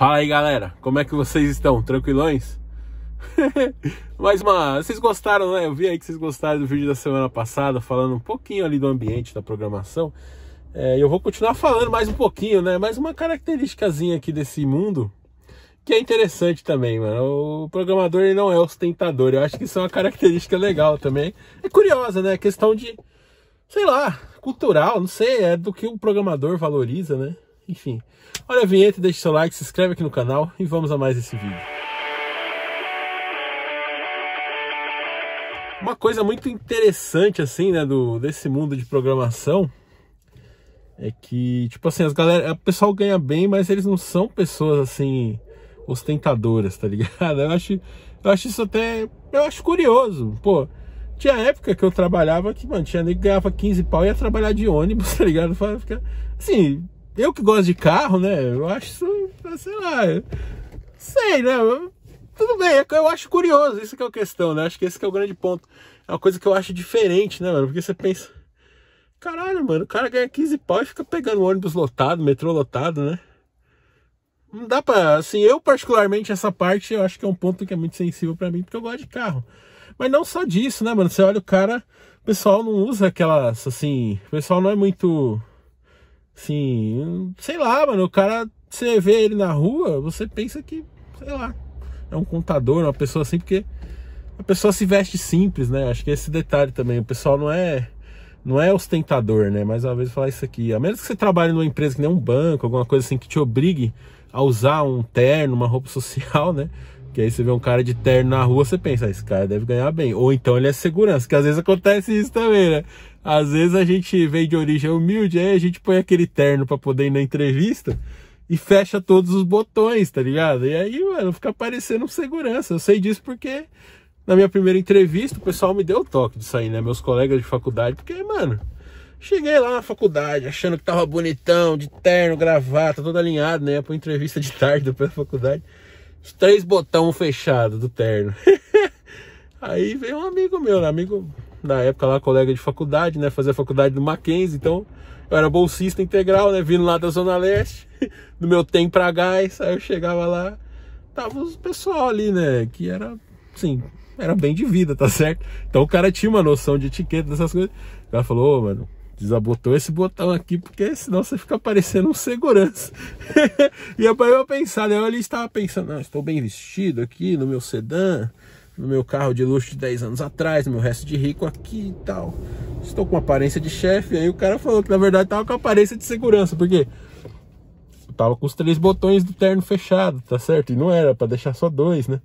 Fala aí galera, como é que vocês estão? Tranquilões? Mas mano, vocês gostaram, né? Eu vi aí que vocês gostaram do vídeo da semana passada, falando um pouquinho ali do ambiente da programação. É, eu vou continuar falando mais um pouquinho, né? Mais uma característicazinha aqui desse mundo que é interessante também, mano. O programador ele não é ostentador. Eu acho que isso é uma característica legal também. É curiosa, né? A questão de, sei lá, cultural, não sei, é do que o programador valoriza, né? Enfim, olha a vinheta, deixe seu like, se inscreve aqui no canal e vamos a mais esse vídeo. Uma coisa muito interessante, assim, né, do, desse mundo de programação é que, tipo assim, as galera, o pessoal ganha bem, mas eles não são pessoas, assim, ostentadoras, tá ligado? Eu acho, eu acho isso até, eu acho curioso, pô. Tinha época que eu trabalhava que, mano, tinha nego que ganhava 15 pau e ia trabalhar de ônibus, tá ligado? Fica, assim, eu que gosto de carro, né? Eu acho sei lá. Sei, né? Tudo bem, é eu acho curioso, isso que é a questão, né? Acho que esse que é o grande ponto. É uma coisa que eu acho diferente, né, mano? Porque você pensa, caralho, mano, o cara ganha 15 pau e fica pegando ônibus lotado, metrô lotado, né? Não dá pra. Assim, eu particularmente, essa parte eu acho que é um ponto que é muito sensível para mim, porque eu gosto de carro. Mas não só disso, né, mano? Você olha o cara, o pessoal não usa aquelas, assim. O pessoal não é muito Assim, sei lá, mano, o cara, você vê ele na rua, você pensa que, sei lá, é um contador, uma pessoa assim, porque a pessoa se veste simples, né? Acho que é esse detalhe também, o pessoal não é não é ostentador, né? mas às vez falar isso aqui. A menos que você trabalhe numa empresa que nem um banco, alguma coisa assim que te obrigue a usar um terno, uma roupa social, né? Que aí você vê um cara de terno na rua, você pensa, ah, esse cara deve ganhar bem. Ou então ele é segurança, que às vezes acontece isso também, né? Às vezes a gente vem de origem humilde, aí a gente põe aquele terno para poder ir na entrevista e fecha todos os botões, tá ligado? E aí, mano, fica parecendo um segurança. Eu sei disso porque na minha primeira entrevista o pessoal me deu o toque disso aí, né? Meus colegas de faculdade, porque, mano, cheguei lá na faculdade achando que tava bonitão, de terno, gravata, todo alinhado, né? Pra entrevista de tarde depois da faculdade os três botão fechado do terno. aí veio um amigo meu, um né? amigo na época lá, colega de faculdade, né? Fazia faculdade do Mackenzie, então eu era bolsista integral, né? Vindo lá da Zona Leste, do meu tem pra gás, aí eu chegava lá, tava os pessoal ali, né? Que era, assim, era bem de vida, tá certo? Então o cara tinha uma noção de etiqueta dessas coisas. O cara falou, oh, mano, desabotou esse botão aqui, porque senão você fica parecendo um segurança. e eu parei pensar, né? Eu ali estava pensando, não, estou bem vestido aqui no meu sedã, no meu carro de luxo de 10 anos atrás, no meu resto de rico aqui e tal. Estou com aparência de chefe. Aí o cara falou que na verdade estava com aparência de segurança, porque eu tava com os três botões do terno fechado, tá certo? E não era para deixar só dois, né?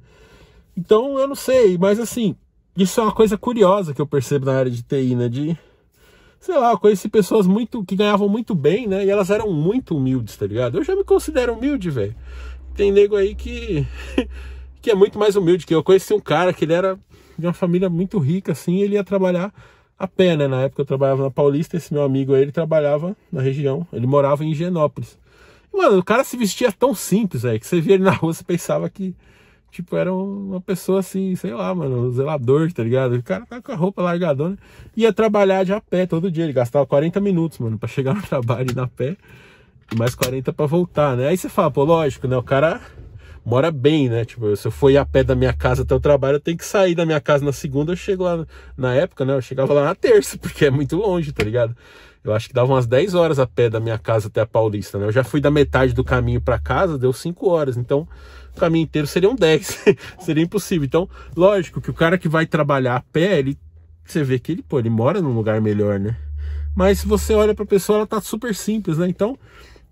Então eu não sei, mas assim, isso é uma coisa curiosa que eu percebo na área de TI, né? De sei lá, eu conheci pessoas muito que ganhavam muito bem, né? E elas eram muito humildes, tá ligado? Eu já me considero humilde, velho. Tem nego aí que que é muito mais humilde que eu. eu. conheci um cara que ele era de uma família muito rica assim, ele ia trabalhar a pé, né? Na época eu trabalhava na Paulista, esse meu amigo aí, ele trabalhava na região, ele morava em Genópolis. Mano, o cara se vestia tão simples aí que você via ele na rua, você pensava que tipo, era uma pessoa assim, sei lá, mano, um zelador, tá ligado? O cara tava tá com a roupa largadona, ia trabalhar de a pé todo dia, ele gastava 40 minutos, mano, para chegar no trabalho e na pé, e mais 40 para voltar, né? Aí você fala, pô, lógico, né, o cara mora bem, né? Tipo, se eu for ir a pé da minha casa até o trabalho, eu tenho que sair da minha casa na segunda, eu chego lá na época, né? Eu chegava lá na terça, porque é muito longe, tá ligado? Eu acho que dava umas 10 horas a pé da minha casa até a Paulista, né? Eu já fui da metade do caminho para casa, deu 5 horas. Então, o caminho inteiro seriam 10. seria impossível. Então, lógico que o cara que vai trabalhar a pé, ele, você vê que ele, pô, ele mora num lugar melhor, né? Mas se você olha para a pessoa, ela tá super simples, né? Então,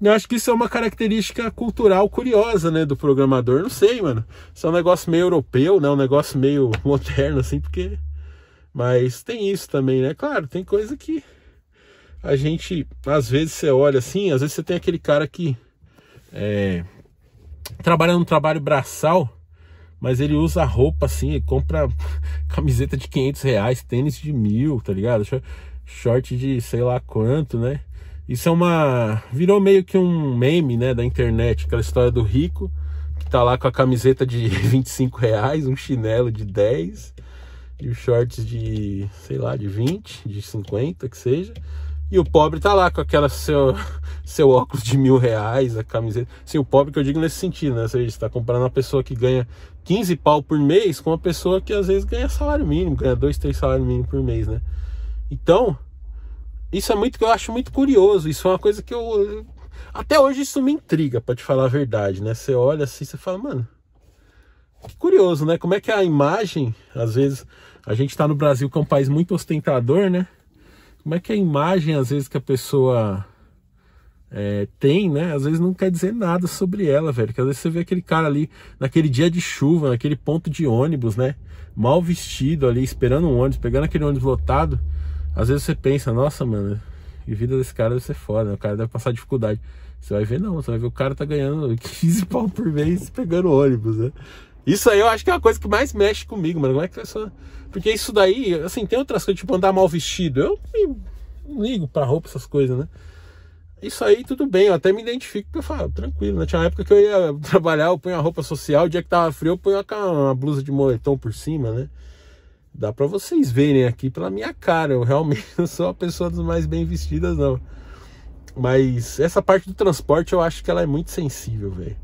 eu acho que isso é uma característica cultural curiosa, né, do programador. Não sei, mano. Isso é um negócio meio europeu, né? Um negócio meio moderno, assim, porque. Mas tem isso também, né? Claro, tem coisa que a gente, às vezes, você olha assim, às vezes você tem aquele cara que. É, trabalha num trabalho braçal, mas ele usa roupa assim, compra camiseta de 500 reais, tênis de mil, tá ligado? Short de sei lá quanto, né? Isso é uma. Virou meio que um meme, né, da internet, aquela história do rico que tá lá com a camiseta de 25 reais, um chinelo de 10 e os shorts de, sei lá, de 20, de 50, que seja e o pobre tá lá com aquela seu, seu óculos de mil reais, a camiseta. Sim, o pobre que eu digo nesse sentido, né? Ou seja, você está comparando uma pessoa que ganha 15 pau por mês com uma pessoa que às vezes ganha salário mínimo, ganha 2, 3 salários mínimos por mês, né? Então, isso é muito que eu acho muito curioso. Isso é uma coisa que eu. Até hoje isso me intriga, para te falar a verdade, né? Você olha assim você fala, mano. Que curioso, né? Como é que a imagem, às vezes, a gente está no Brasil, que é um país muito ostentador, né? como é que a imagem, às vezes, que a pessoa é, tem, né? Às vezes não quer dizer nada sobre ela, velho. Que às vezes você vê aquele cara ali naquele dia de chuva, naquele ponto de ônibus, né? Mal vestido ali, esperando um ônibus, pegando aquele ônibus lotado. Às vezes você pensa, nossa, mano, a vida desse cara deve ser foda, né? O cara deve passar dificuldade. Você vai ver, não, você vai ver o cara tá ganhando 15 pau por mês pegando ônibus, né? Isso aí eu acho que é a coisa que mais mexe comigo, mano. Como é que é só... Porque isso daí, assim, tem outras coisas, tipo andar mal vestido. Eu me ligo pra roupa, essas coisas, né? Isso aí tudo bem, eu até me identifico eu falo, tranquilo, né? Tinha uma época que eu ia trabalhar, eu ponho a roupa social, o dia que tava frio eu ponho uma, uma blusa de moletom por cima, né? Dá pra vocês verem aqui pela minha cara, eu realmente não sou a pessoa dos mais bem vestidas, não. Mas essa parte do transporte eu acho que ela é muito sensível, velho.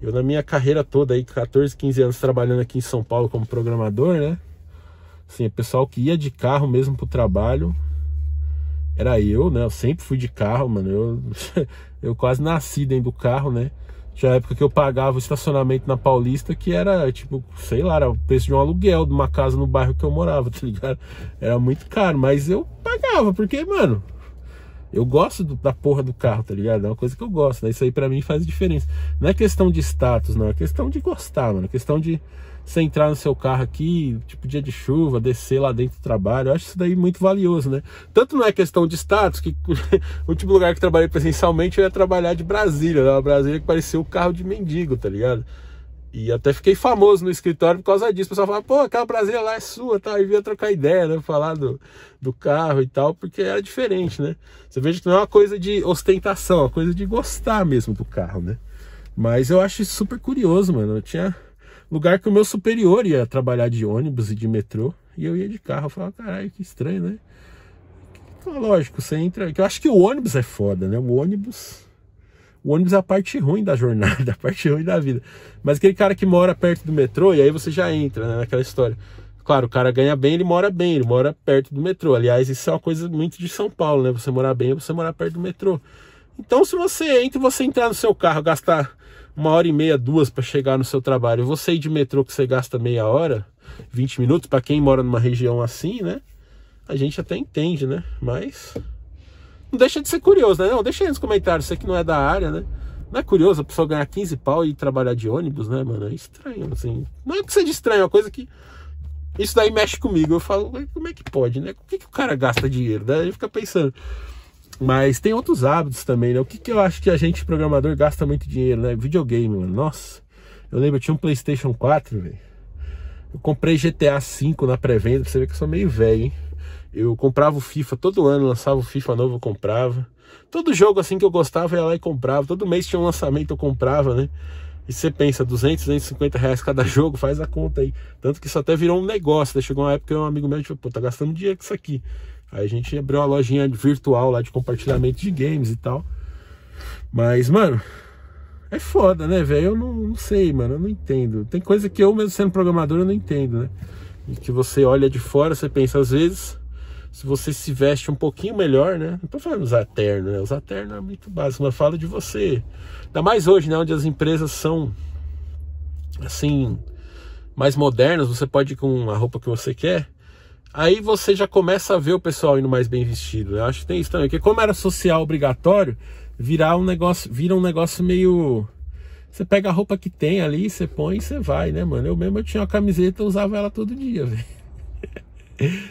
Eu na minha carreira toda aí, 14, 15 anos trabalhando aqui em São Paulo como programador, né? Assim, o pessoal que ia de carro mesmo pro trabalho era eu, né? Eu sempre fui de carro, mano. Eu, eu quase nasci dentro do carro, né? Tinha época que eu pagava o estacionamento na Paulista, que era tipo, sei lá, era o preço de um aluguel de uma casa no bairro que eu morava, tá ligado? Era muito caro, mas eu pagava, porque, mano, eu gosto do, da porra do carro, tá ligado? É uma coisa que eu gosto, né? Isso aí para mim faz diferença. Não é questão de status, não. É questão de gostar, mano. É questão de você entrar no seu carro aqui, tipo dia de chuva, descer lá dentro do trabalho. Eu acho isso daí muito valioso, né? Tanto não é questão de status, que o último lugar que trabalhei presencialmente eu ia trabalhar de Brasília. Né? Uma Brasília que parecia o um carro de mendigo, tá ligado? E até fiquei famoso no escritório por causa disso. O pessoal falava, pô, aquela brasileira lá é sua, tá? E vinha trocar ideia, né? Falar do, do carro e tal, porque era diferente, né? Você veja que não é uma coisa de ostentação, é uma coisa de gostar mesmo do carro, né? Mas eu acho isso super curioso, mano. Eu tinha lugar que o meu superior ia trabalhar de ônibus e de metrô, e eu ia de carro. Eu falava, caralho, que estranho, né? Então, lógico, você entra. Eu acho que o ônibus é foda, né? O ônibus o ônibus é a parte ruim da jornada, a parte ruim da vida. Mas aquele cara que mora perto do metrô, e aí você já entra né, naquela história. Claro, o cara ganha bem, ele mora bem, ele mora perto do metrô. Aliás, isso é uma coisa muito de São Paulo, né? Você morar bem é você morar perto do metrô. Então, se você entra, você entrar no seu carro, gastar uma hora e meia, duas para chegar no seu trabalho, você ir de metrô que você gasta meia hora, 20 minutos, para quem mora numa região assim, né? A gente até entende, né? Mas não deixa de ser curioso, né? Não, deixa aí nos comentários, você que não é da área, né? Não é curioso a pessoa ganhar 15 pau e trabalhar de ônibus, né, mano? É estranho, assim. Não é que seja estranho, é uma coisa que. Isso daí mexe comigo. Eu falo, como é que pode, né? Por que, que o cara gasta dinheiro? Daí né? a gente fica pensando. Mas tem outros hábitos também, né? O que, que eu acho que a gente, programador, gasta muito dinheiro, né? Videogame, mano. Nossa. Eu lembro, eu tinha um PlayStation 4, velho. Eu comprei GTA V na pré-venda, pra você ver que eu sou meio velho, hein? Eu comprava o FIFA todo ano, lançava o FIFA novo, eu comprava. Todo jogo assim que eu gostava, eu ia lá e comprava. Todo mês tinha um lançamento, eu comprava, né? E você pensa, 200, 250 reais cada jogo, faz a conta aí. Tanto que isso até virou um negócio. Né? Chegou uma época que um amigo meu, tipo, pô, tá gastando dinheiro com isso aqui. Aí a gente abriu uma lojinha virtual lá de compartilhamento de games e tal. Mas, mano, é foda, né, velho? Eu não, não, sei, mano, eu não entendo. Tem coisa que eu, mesmo sendo programador, eu não entendo, né? E que você olha de fora, você pensa, às vezes, se você se veste um pouquinho melhor, né? Não tô falando usar terno, né? Usar terno é muito básico, mas fala de você. Ainda mais hoje, né? Onde as empresas são, assim, mais modernas, você pode ir com a roupa que você quer. Aí você já começa a ver o pessoal indo mais bem vestido. Né? Eu acho que tem isso também. Porque como era social obrigatório, virar um negócio, vira um negócio meio... Você pega a roupa que tem ali, você põe e você vai, né, mano? Eu mesmo eu tinha uma camiseta, eu usava ela todo dia, velho.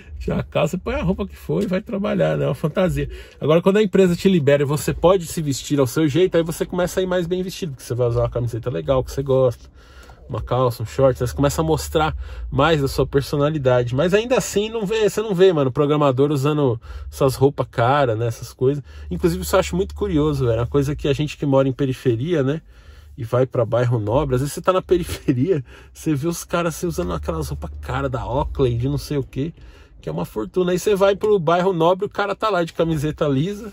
Tira a calça, põe a roupa que for e vai trabalhar, né? É uma fantasia. Agora, quando a empresa te libera e você pode se vestir ao seu jeito, aí você começa a ir mais bem vestido, porque você vai usar uma camiseta legal que você gosta, uma calça, um short, você começa a mostrar mais da sua personalidade. Mas ainda assim, não vê, você não vê, mano, programador usando essas roupas cara, né? Essas coisas. Inclusive, isso eu acho muito curioso, velho. É uma coisa que a gente que mora em periferia, né? e vai para bairro nobre, às vezes você tá na periferia, você vê os caras assim, usando aquelas roupas cara da Oakley, de não sei o que que é uma fortuna. Aí você vai pro bairro nobre, o cara tá lá de camiseta lisa,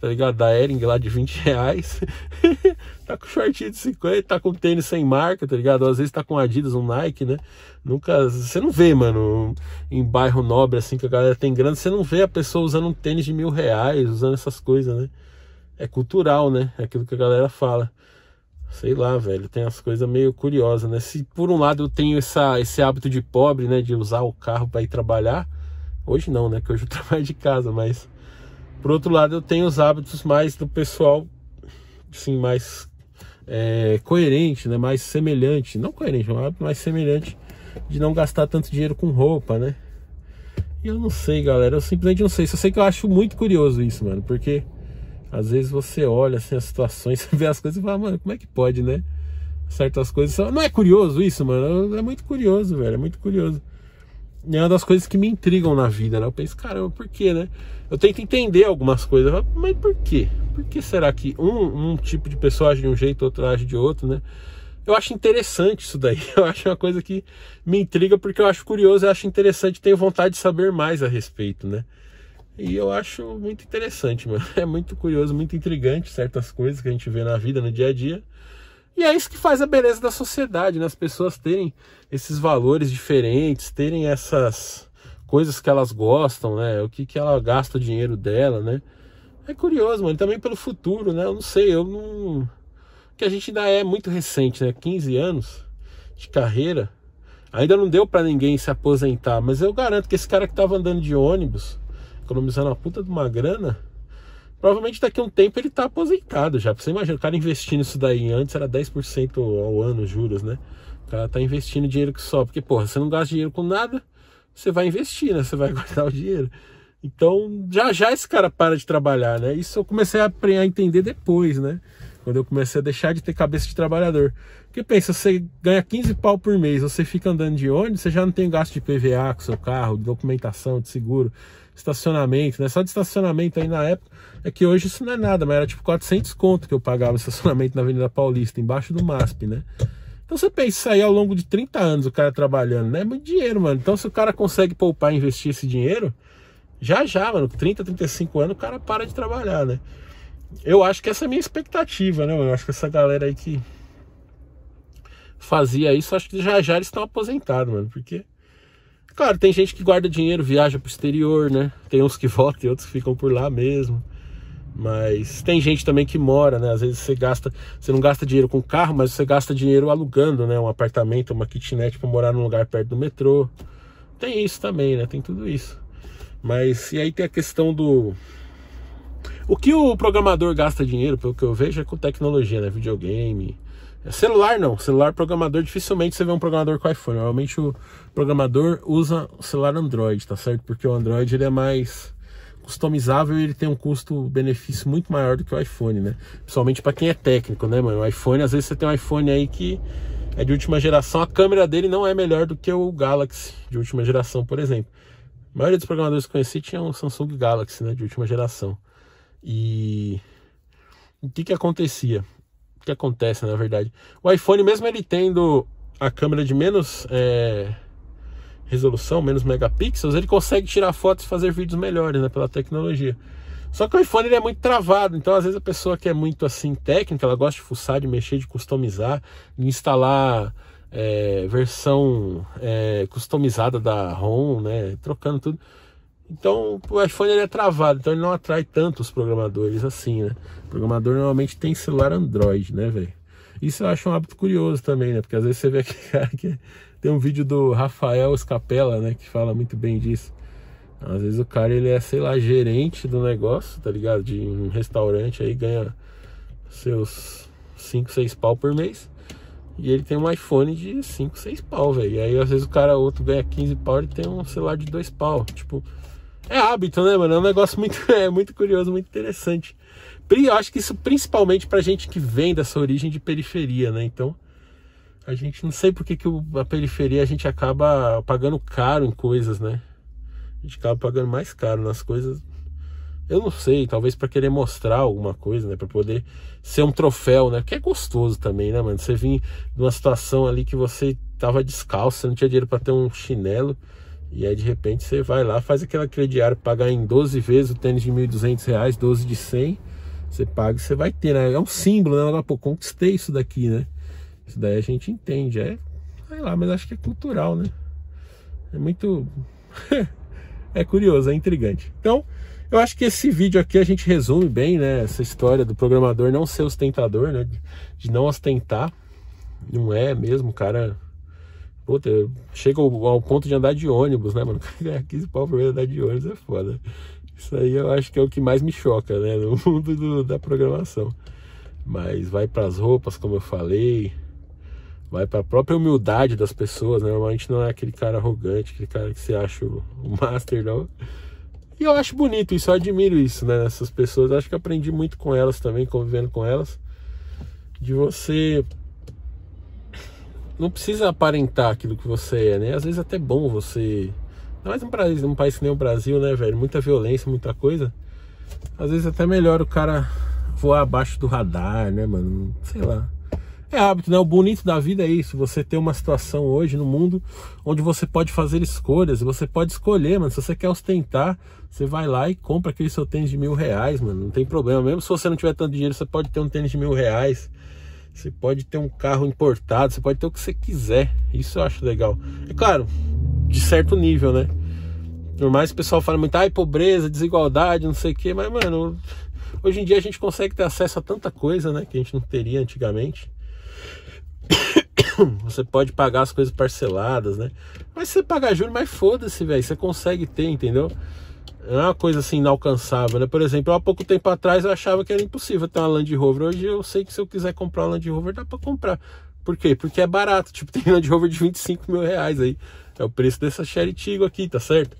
tá ligado? Da Ering lá de 20 reais. tá com shortinho de 50, tá com tênis sem marca, tá ligado? Às vezes tá com Adidas, um Nike, né? Nunca. Você não vê, mano, em bairro nobre assim que a galera tem grana, você não vê a pessoa usando um tênis de mil reais, usando essas coisas, né? É cultural, né? É aquilo que a galera fala. Sei lá, velho, tem as coisas meio curiosas, né? Se por um lado eu tenho essa, esse hábito de pobre, né, de usar o carro para ir trabalhar, Hoje não, né? Que hoje eu trabalho de casa, mas por outro lado eu tenho os hábitos mais do pessoal, assim, mais é, coerente, né? Mais semelhante, não coerente, é um hábito mais semelhante de não gastar tanto dinheiro com roupa, né? E eu não sei, galera, eu simplesmente não sei. Só sei que eu acho muito curioso isso, mano, porque às vezes você olha assim as situações, você vê as coisas e fala, mano, como é que pode, né? Certas coisas. Não é curioso isso, mano? É muito curioso, velho. É muito curioso é uma das coisas que me intrigam na vida, né? Eu penso, caramba, por quê, né? Eu tento entender algumas coisas, mas por quê? Por que será que um, um tipo de pessoa age de um jeito, outro age de outro, né? Eu acho interessante isso daí, eu acho uma coisa que me intriga porque eu acho curioso, eu acho interessante, tenho vontade de saber mais a respeito, né? E eu acho muito interessante, mano. É muito curioso, muito intrigante certas coisas que a gente vê na vida, no dia a dia. E é isso que faz a beleza da sociedade, né? as pessoas terem esses valores diferentes, terem essas coisas que elas gostam, né? O que, que ela gasta o dinheiro dela, né? É curioso, mano. também pelo futuro, né? Eu não sei, eu não. Que a gente ainda é muito recente, né? 15 anos de carreira. Ainda não deu para ninguém se aposentar, mas eu garanto que esse cara que tava andando de ônibus, economizando a puta de uma grana, Provavelmente daqui a um tempo ele está aposentado já. Você imagina, o cara investindo isso daí antes era 10% ao ano, juros, né? O cara tá investindo dinheiro que só, porque, porra, você não gasta dinheiro com nada, você vai investir, né? Você vai guardar o dinheiro. Então, já já esse cara para de trabalhar, né? Isso eu comecei a, a entender depois, né? Quando eu comecei a deixar de ter cabeça de trabalhador. Porque pensa, você ganha 15 pau por mês, você fica andando de onde? você já não tem gasto de PVA com seu carro, de documentação, de seguro estacionamento, né? Só de estacionamento aí na época, é que hoje isso não é nada, mas era tipo 400 conto que eu pagava estacionamento na Avenida Paulista, embaixo do MASP, né? Então você pensa isso aí ao longo de 30 anos o cara trabalhando, né? É muito dinheiro, mano. Então se o cara consegue poupar e investir esse dinheiro, já já, mano, 30, 35 anos o cara para de trabalhar, né? Eu acho que essa é a minha expectativa, né? Eu acho que essa galera aí que fazia isso, acho que já já eles estão aposentados, mano, porque Claro, tem gente que guarda dinheiro, viaja pro exterior, né? Tem uns que votam e outros que ficam por lá mesmo. Mas tem gente também que mora, né? Às vezes você gasta, você não gasta dinheiro com carro, mas você gasta dinheiro alugando, né? Um apartamento, uma kitnet para morar num lugar perto do metrô. Tem isso também, né? Tem tudo isso. Mas e aí tem a questão do o que o programador gasta dinheiro, pelo que eu vejo, é com tecnologia, né? Videogame, Celular não, celular programador, dificilmente você vê um programador com iPhone. Normalmente o programador usa o celular Android, tá certo? Porque o Android ele é mais customizável e ele tem um custo-benefício muito maior do que o iPhone, né? Principalmente para quem é técnico, né, mano? O iPhone, às vezes você tem um iPhone aí que é de última geração, a câmera dele não é melhor do que o Galaxy de última geração, por exemplo. A maioria dos programadores que conheci tinha um Samsung Galaxy, né, de última geração. E o que que acontecia? que acontece, na verdade. O iPhone, mesmo ele tendo a câmera de menos é, resolução, menos megapixels, ele consegue tirar fotos e fazer vídeos melhores, né, pela tecnologia. Só que o iPhone ele é muito travado, então às vezes a pessoa que é muito assim técnica, ela gosta de fuçar, de mexer, de customizar, de instalar é, versão é, customizada da ROM, né, trocando tudo então o iPhone ele é travado, então ele não atrai tanto os programadores assim, né? O programador normalmente tem celular Android, né, velho? Isso eu acho um hábito curioso também, né? Porque às vezes você vê aquele cara que tem um vídeo do Rafael Escapela, né, que fala muito bem disso. Às vezes o cara ele é, sei lá, gerente do negócio, tá ligado? De um restaurante aí ganha seus 5, 6 pau por mês. E ele tem um iPhone de 5, 6 pau, velho. E aí às vezes o cara outro ganha 15 pau e tem um celular de 2 pau. Tipo, é hábito, né, mano? É um negócio muito, é, muito curioso, muito interessante. Eu acho que isso principalmente pra gente que vem dessa origem de periferia, né? Então, a gente não sei por que, que a periferia a gente acaba pagando caro em coisas, né? A gente acaba pagando mais caro nas coisas. Eu não sei, talvez para querer mostrar alguma coisa, né? Para poder ser um troféu, né? Que é gostoso também, né, mano? Você vir de uma situação ali que você tava descalço, você não tinha dinheiro para ter um chinelo. E aí de repente você vai lá, faz aquela crediário, pagar em 12 vezes o tênis de 1.200 reais, 12 de 100, você paga e você vai ter, né? É um símbolo, né? Agora, pô, conquistei isso daqui, né? Isso daí a gente entende, é, sei lá, mas acho que é cultural, né? É muito... é curioso, é intrigante. Então, eu acho que esse vídeo aqui a gente resume bem, né? Essa história do programador não ser ostentador, né? De não ostentar. Não é mesmo, cara Puta, chega ao ponto de andar de ônibus, né, mano? Ganhar é, 15 pau por andar de ônibus é foda. Isso aí eu acho que é o que mais me choca, né? No mundo do, da programação. Mas vai para as roupas, como eu falei. Vai para a própria humildade das pessoas, né? Normalmente não é aquele cara arrogante, aquele cara que você acha o master, não. E eu acho bonito isso, eu admiro isso, né? Essas pessoas. Acho que aprendi muito com elas também, convivendo com elas. De você não precisa aparentar aquilo que você é, né? Às vezes é até bom você. Ainda mais num país, num país que nem o Brasil, né, velho? Muita violência, muita coisa. Às vezes é até melhor o cara voar abaixo do radar, né, mano? Sei lá. É hábito, né? O bonito da vida é isso. Você ter uma situação hoje no mundo onde você pode fazer escolhas. Você pode escolher, mano. Se você quer ostentar, você vai lá e compra aquele seu tênis de mil reais, mano. Não tem problema. Mesmo se você não tiver tanto dinheiro, você pode ter um tênis de mil reais. Você pode ter um carro importado, você pode ter o que você quiser. Isso eu acho legal. É claro, de certo nível, né? Por mais que o pessoal fala muito, ai, pobreza, desigualdade, não sei o quê, mas, mano, hoje em dia a gente consegue ter acesso a tanta coisa, né, que a gente não teria antigamente. Você pode pagar as coisas parceladas, né? Mas se você pagar juros, mas foda-se, velho, você consegue ter, entendeu? Não é uma coisa assim inalcançável, né? Por exemplo, há pouco tempo atrás eu achava que era impossível ter uma Land Rover. Hoje eu sei que se eu quiser comprar uma Land Rover, dá para comprar. Por quê? Porque é barato. Tipo, tem Land Rover de 25 mil reais aí. É o preço dessa Sherry Tigo aqui, tá certo?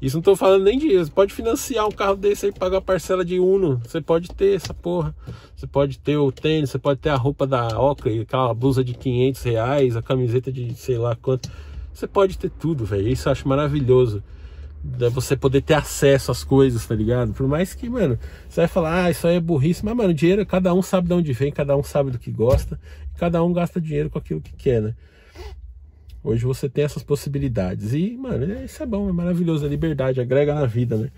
Isso não tô falando nem de. Você pode financiar um carro desse aí, pagar parcela de Uno. Você pode ter essa porra. Você pode ter o tênis, você pode ter a roupa da Oakley, aquela blusa de 500 reais, a camiseta de sei lá quanto. Você pode ter tudo, velho. Isso eu acho maravilhoso da você poder ter acesso às coisas, tá ligado? Por mais que, mano, você vai falar, ah, isso aí é burrice, mas, mano, dinheiro, cada um sabe de onde vem, cada um sabe do que gosta, cada um gasta dinheiro com aquilo que quer, né? Hoje você tem essas possibilidades. E, mano, é, isso é bom, é maravilhoso, a liberdade, agrega na vida, né?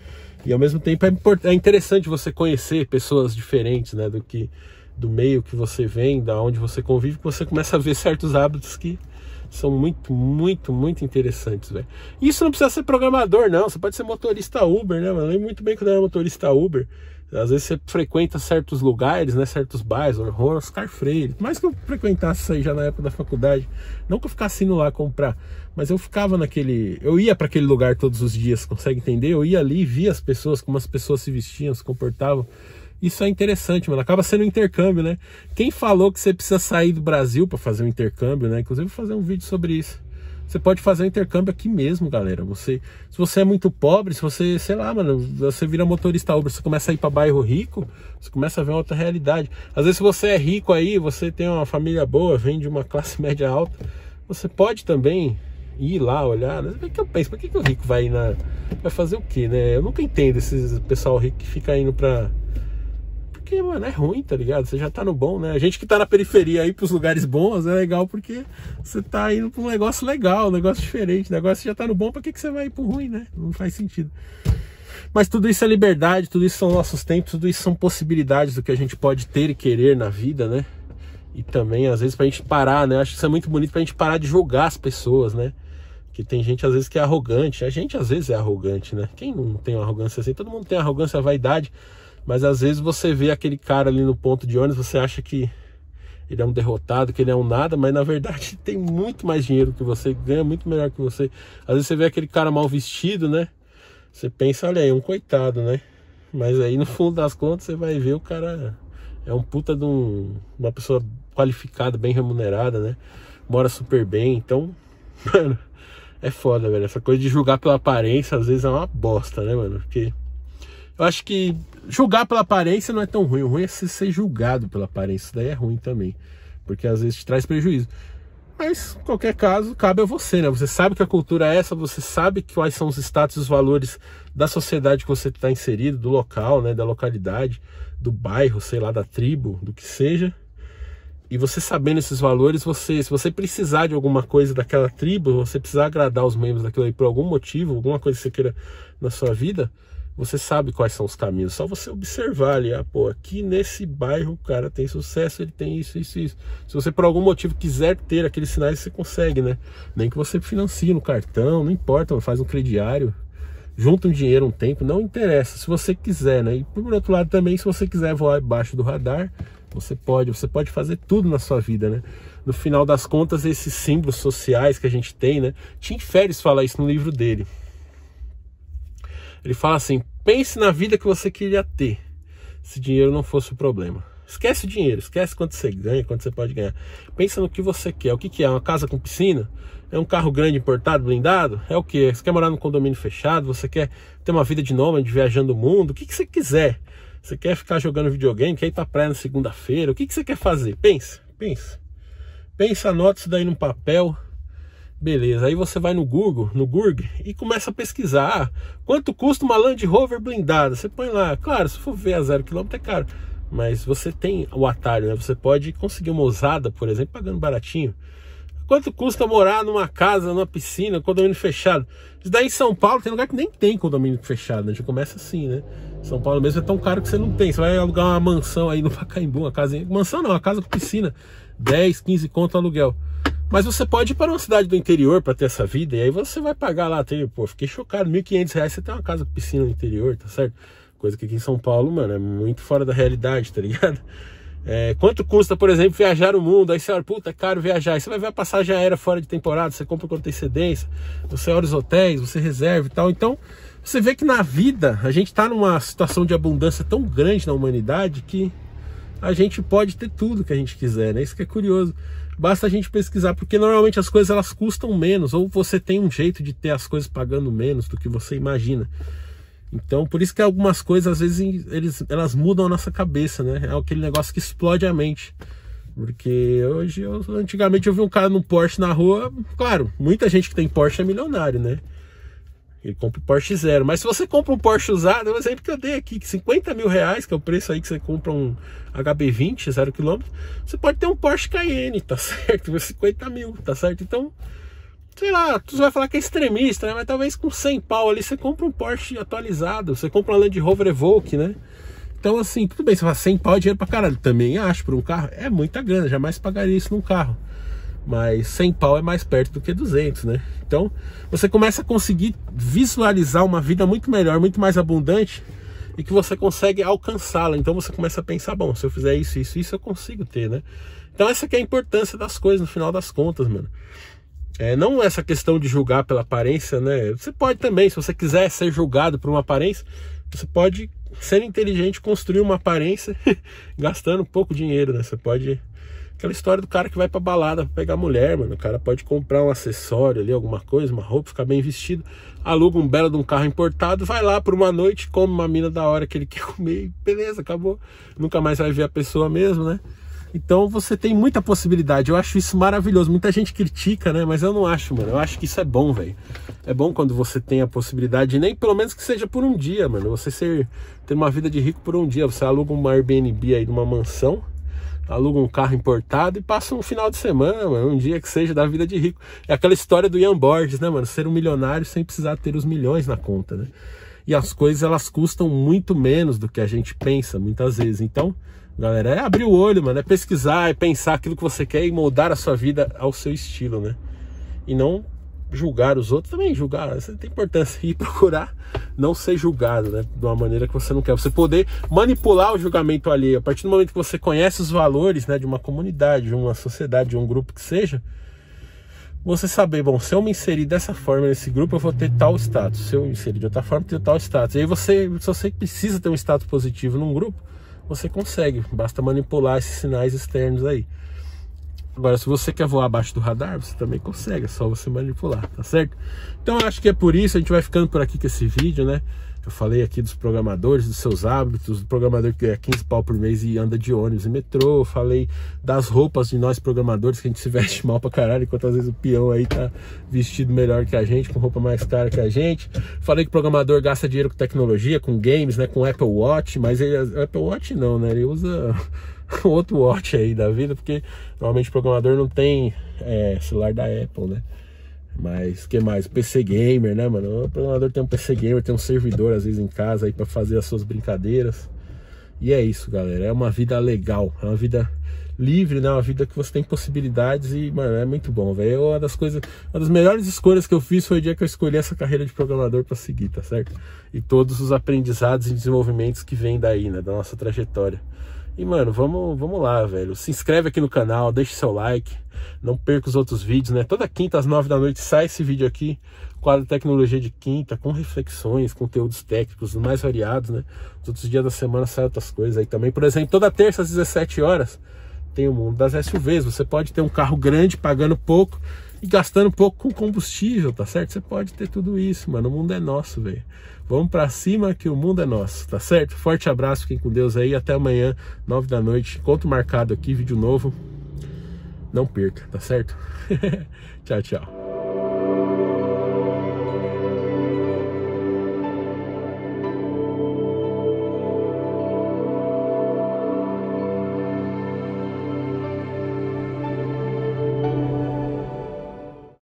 E ao mesmo tempo é, é interessante você conhecer pessoas diferentes, né? Do que do meio que você vem, da onde você convive, que você começa a ver certos hábitos que são muito, muito, muito interessantes, velho. Isso não precisa ser programador, não. Você pode ser motorista Uber, né, mano? Eu lembro muito bem quando eu era motorista Uber. Às vezes você frequenta certos lugares, né? Certos bairros, horror, Oscar Freire. Mais que eu frequentasse isso aí já na época da faculdade. Não que eu ficasse indo lá comprar, mas eu ficava naquele. Eu ia para aquele lugar todos os dias, consegue entender? Eu ia ali e via as pessoas, como as pessoas se vestiam, se comportavam. Isso é interessante, mano. Acaba sendo um intercâmbio, né? Quem falou que você precisa sair do Brasil para fazer um intercâmbio, né? Inclusive, vou fazer um vídeo sobre isso. Você pode fazer um intercâmbio aqui mesmo, galera. Você, se você é muito pobre, se você, sei lá, mano, você vira motorista Uber, você começa a ir para bairro rico, você começa a ver outra realidade. Às vezes, se você é rico aí, você tem uma família boa, vem de uma classe média alta, você pode também ir lá olhar, né? Mas O que eu penso? Por que, que o rico vai na. Vai fazer o quê, né? Eu nunca entendo esses pessoal rico que fica indo para porque, mano, é ruim, tá ligado? Você já tá no bom, né? A gente que tá na periferia aí pros lugares bons é legal porque você tá indo pra um negócio legal, um negócio diferente. O negócio já tá no bom, pra que, que você vai ir pro ruim, né? Não faz sentido. Mas tudo isso é liberdade, tudo isso são nossos tempos, tudo isso são possibilidades do que a gente pode ter e querer na vida, né? E também, às vezes, pra gente parar, né? Eu acho que isso é muito bonito pra gente parar de julgar as pessoas, né? Que tem gente, às vezes, que é arrogante. A gente, às vezes, é arrogante, né? Quem não tem arrogância assim? Todo mundo tem arrogância, vaidade. Mas às vezes você vê aquele cara ali no ponto de ônibus, você acha que ele é um derrotado, que ele é um nada, mas na verdade tem muito mais dinheiro que você, ganha muito melhor que você. Às vezes você vê aquele cara mal vestido, né? Você pensa, olha aí, um coitado, né? Mas aí no fundo das contas você vai ver o cara é um puta de um, uma pessoa qualificada, bem remunerada, né? Mora super bem, então, mano, é foda, velho. Essa coisa de julgar pela aparência às vezes é uma bosta, né, mano? Porque eu acho que Julgar pela aparência não é tão ruim. O ruim é ser julgado pela aparência. Isso daí é ruim também. Porque às vezes te traz prejuízo. Mas, em qualquer caso, cabe a você, né? Você sabe que a cultura é essa, você sabe quais são os status e os valores da sociedade que você está inserido, do local, né? Da localidade, do bairro, sei lá, da tribo, do que seja. E você sabendo esses valores, você, se você precisar de alguma coisa daquela tribo, você precisar agradar os membros daquilo aí por algum motivo, alguma coisa que você queira na sua vida, você sabe quais são os caminhos, só você observar ali, ah, pô, aqui nesse bairro o cara tem sucesso, ele tem isso, isso, isso. Se você por algum motivo quiser ter aqueles sinais, você consegue, né? Nem que você financie no cartão, não importa, faz um crediário, junta um dinheiro um tempo, não interessa, se você quiser, né? E por outro lado também, se você quiser voar abaixo do radar, você pode, você pode fazer tudo na sua vida, né? No final das contas, esses símbolos sociais que a gente tem, né? Tim Ferris fala isso no livro dele. Ele fala assim: pense na vida que você queria ter, se dinheiro não fosse o problema. Esquece o dinheiro, esquece quanto você ganha, quanto você pode ganhar. Pensa no que você quer. O que, que é? Uma casa com piscina? É um carro grande importado, blindado? É o que? Você quer morar num condomínio fechado? Você quer ter uma vida de nômade, viajando o mundo? O que, que você quiser? Você quer ficar jogando videogame? Quer ir pra praia na segunda-feira? O que, que você quer fazer? Pensa, pensa. Pensa, anota isso daí num papel. Beleza, aí você vai no Google, no Gurg, e começa a pesquisar. Quanto custa uma Land Rover blindada? Você põe lá. Claro, se for ver a zero quilômetro é caro. Mas você tem o atalho, né? Você pode conseguir uma ousada, por exemplo, pagando baratinho. Quanto custa morar numa casa, numa piscina, condomínio fechado? Isso daí em São Paulo tem lugar que nem tem condomínio fechado, né? gente começa assim, né? São Paulo mesmo é tão caro que você não tem. Você vai alugar uma mansão aí no Pacaembu, uma casa. Mansão não, uma casa com piscina. 10, 15 conto aluguel. Mas você pode ir para uma cidade do interior para ter essa vida, e aí você vai pagar lá, tem, pô, fiquei chocado, R$ 1.500 você tem uma casa com piscina no interior, tá certo? Coisa que aqui em São Paulo, mano, é muito fora da realidade, tá ligado? É, quanto custa, por exemplo, viajar o mundo? Aí você olha, puta, é caro viajar. Aí você vai ver a passagem aérea fora de temporada, você compra com antecedência, você olha os hotéis, você reserva e tal. Então, você vê que na vida a gente está numa situação de abundância tão grande na humanidade que a gente pode ter tudo que a gente quiser, né? Isso que é curioso basta a gente pesquisar, porque normalmente as coisas elas custam menos, ou você tem um jeito de ter as coisas pagando menos do que você imagina. Então, por isso que algumas coisas, às vezes, eles, elas mudam a nossa cabeça, né? É aquele negócio que explode a mente. Porque hoje, eu, antigamente eu vi um cara num Porsche na rua, claro, muita gente que tem Porsche é milionário, né? Ele compra o Porsche zero. Mas se você compra um Porsche usado, é um exemplo que eu dei aqui, que 50 mil reais, que é o preço aí que você compra um HB20, zero quilômetro, você pode ter um Porsche Cayenne, tá certo? 50 mil, tá certo? Então, sei lá, tu vai falar que é extremista, né? Mas talvez com 100 pau ali você compra um Porsche atualizado, você compra uma Land Rover Evoque, né? Então, assim, tudo bem, você fala 100 pau é dinheiro pra caralho. Também acho, por um carro, é muita grana, jamais pagaria isso num carro mas 100 pau é mais perto do que 200, né? Então você começa a conseguir visualizar uma vida muito melhor, muito mais abundante e que você consegue alcançá-la. Então você começa a pensar: bom, se eu fizer isso, isso, isso, eu consigo ter, né? Então essa que é a importância das coisas no final das contas, mano. É, não essa questão de julgar pela aparência, né? Você pode também, se você quiser ser julgado por uma aparência, você pode ser inteligente, construir uma aparência gastando pouco dinheiro, né? Você pode Aquela história do cara que vai pra balada pra pegar mulher, mano. O cara pode comprar um acessório ali, alguma coisa, uma roupa, ficar bem vestido, aluga um belo de um carro importado, vai lá por uma noite, come uma mina da hora que ele quer comer e beleza, acabou. Nunca mais vai ver a pessoa mesmo, né? Então você tem muita possibilidade. Eu acho isso maravilhoso. Muita gente critica, né? Mas eu não acho, mano. Eu acho que isso é bom, velho. É bom quando você tem a possibilidade, nem pelo menos que seja por um dia, mano. Você ser ter uma vida de rico por um dia. Você aluga uma Airbnb aí numa mansão aluga um carro importado e passa um final de semana, mano, um dia que seja da vida de rico. É aquela história do Ian Borges, né, mano? Ser um milionário sem precisar ter os milhões na conta, né? E as coisas elas custam muito menos do que a gente pensa muitas vezes. Então, galera, é abrir o olho, mano, é pesquisar, é pensar aquilo que você quer e moldar a sua vida ao seu estilo, né? E não julgar os outros também julgar você tem importância e procurar não ser julgado né de uma maneira que você não quer você poder manipular o julgamento alheio a partir do momento que você conhece os valores né de uma comunidade de uma sociedade de um grupo que seja você saber, bom, se eu me inserir dessa forma nesse grupo, eu vou ter tal status. Se eu me inserir de outra forma, eu tenho tal status. E aí você, se você precisa ter um status positivo num grupo, você consegue. Basta manipular esses sinais externos aí. Agora, se você quer voar abaixo do radar, você também consegue, é só você manipular, tá certo? Então, acho que é por isso, a gente vai ficando por aqui com esse vídeo, né? Eu falei aqui dos programadores, dos seus hábitos, do programador que ganha é 15 pau por mês e anda de ônibus e metrô. Eu falei das roupas de nós programadores, que a gente se veste mal pra caralho, enquanto às vezes o peão aí tá vestido melhor que a gente, com roupa mais cara que a gente. Falei que o programador gasta dinheiro com tecnologia, com games, né? Com Apple Watch, mas ele, Apple Watch não, né? Ele usa um outro watch aí da vida, porque normalmente o programador não tem é, celular da Apple, né? Mas que mais? PC gamer, né, mano? O programador tem um PC gamer, tem um servidor às vezes em casa aí para fazer as suas brincadeiras. E é isso, galera. É uma vida legal, é uma vida livre, né? Uma vida que você tem possibilidades e, mano, é muito bom, velho. É uma das coisas, uma das melhores escolhas que eu fiz foi o dia que eu escolhi essa carreira de programador para seguir, tá certo? E todos os aprendizados e desenvolvimentos que vem daí, né, da nossa trajetória. E, mano, vamos, vamos lá, velho. Se inscreve aqui no canal, deixa seu like. Não perca os outros vídeos, né? Toda quinta às nove da noite sai esse vídeo aqui. Quadro Tecnologia de Quinta, com reflexões, conteúdos técnicos mais variados, né? Os outros dias da semana saem outras coisas aí também. Por exemplo, toda terça às 17 horas tem o mundo das SUVs. Você pode ter um carro grande pagando pouco e gastando pouco com combustível, tá certo? Você pode ter tudo isso, mano. O mundo é nosso, velho. Vamos para cima que o mundo é nosso, tá certo? Forte abraço, fiquem com Deus aí. Até amanhã, nove da noite. Encontro marcado aqui, vídeo novo. Não perca, tá certo? tchau, tchau.